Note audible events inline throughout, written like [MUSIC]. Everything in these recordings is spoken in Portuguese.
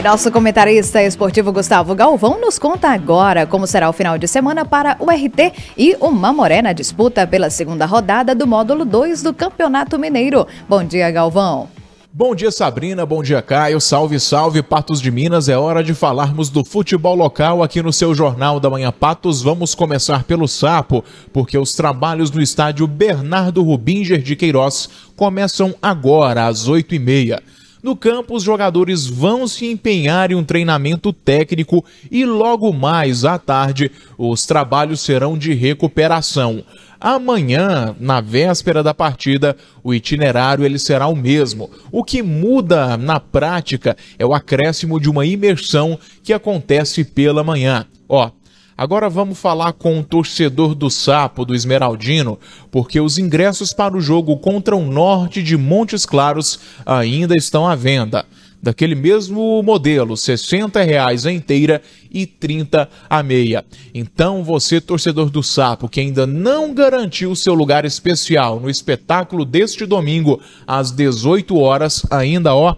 E nosso comentarista esportivo Gustavo Galvão nos conta agora como será o final de semana para o RT e o Mamoré na disputa pela segunda rodada do módulo 2 do Campeonato Mineiro. Bom dia, Galvão. Bom dia, Sabrina. Bom dia, Caio. Salve, salve, Patos de Minas. É hora de falarmos do futebol local aqui no seu Jornal da Manhã Patos. Vamos começar pelo Sapo, porque os trabalhos no estádio Bernardo Rubinger de Queiroz começam agora, às oito e meia. No campo, os jogadores vão se empenhar em um treinamento técnico e logo mais à tarde os trabalhos serão de recuperação. Amanhã, na véspera da partida, o itinerário ele será o mesmo. O que muda na prática é o acréscimo de uma imersão que acontece pela manhã. Ó, Agora vamos falar com o torcedor do Sapo, do Esmeraldino, porque os ingressos para o jogo contra o Norte de Montes Claros ainda estão à venda. Daquele mesmo modelo, R$ 60,00 a inteira e 30 a meia. Então, você, torcedor do Sapo, que ainda não garantiu seu lugar especial no espetáculo deste domingo às 18 horas, ainda ó,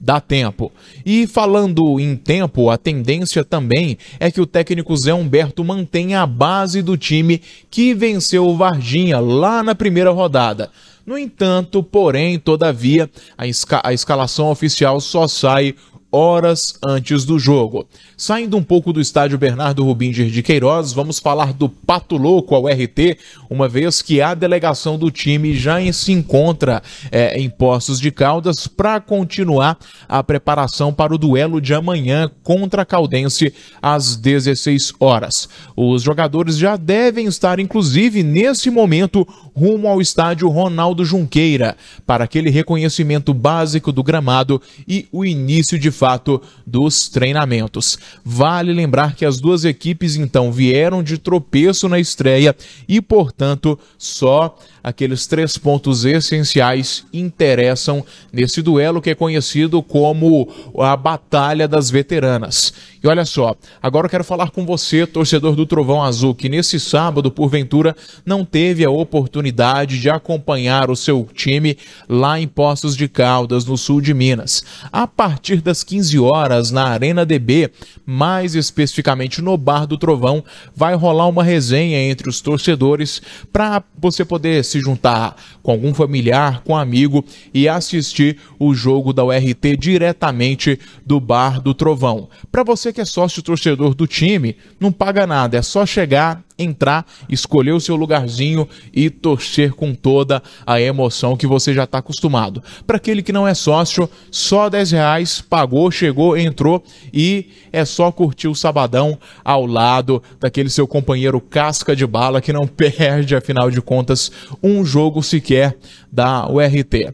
dá tempo. E falando em tempo, a tendência também é que o técnico Zé Humberto mantenha a base do time que venceu o Varginha lá na primeira rodada. No entanto, porém, todavia, a, esca a escalação oficial só sai horas antes do jogo. Saindo um pouco do estádio Bernardo Rubinger de Queiroz, vamos falar do Pato Louco ao RT, uma vez que a delegação do time já se encontra é, em Poços de Caldas para continuar a preparação para o duelo de amanhã contra a Caldense às 16 horas. Os jogadores já devem estar, inclusive, nesse momento, rumo ao estádio Ronaldo Junqueira, para aquele reconhecimento básico do gramado e o início de fato dos treinamentos. Vale lembrar que as duas equipes então vieram de tropeço na estreia e, portanto, só aqueles três pontos essenciais interessam nesse duelo que é conhecido como a Batalha das Veteranas. E olha só, agora eu quero falar com você, torcedor do Trovão Azul, que nesse sábado, porventura, não teve a oportunidade de acompanhar o seu time lá em Poços de Caldas, no sul de Minas. A partir das 15 horas, na Arena DB, mais especificamente no Bar do Trovão, vai rolar uma resenha entre os torcedores para você poder se juntar com algum familiar, com um amigo e assistir o jogo da URT diretamente do Bar do Trovão. Para você que é sócio torcedor do time, não paga nada, é só chegar entrar, escolher o seu lugarzinho e torcer com toda a emoção que você já está acostumado. Para aquele que não é sócio, só 10 reais, pagou, chegou, entrou e é só curtir o sabadão ao lado daquele seu companheiro casca de bala que não [LAUGHS] perde, afinal de contas, um jogo sequer da URT.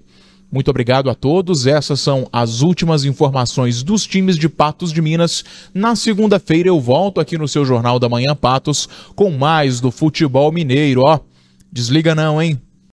Muito obrigado a todos. Essas são as últimas informações dos times de Patos de Minas. Na segunda-feira eu volto aqui no seu Jornal da Manhã Patos com mais do futebol mineiro, ó. Desliga não, hein?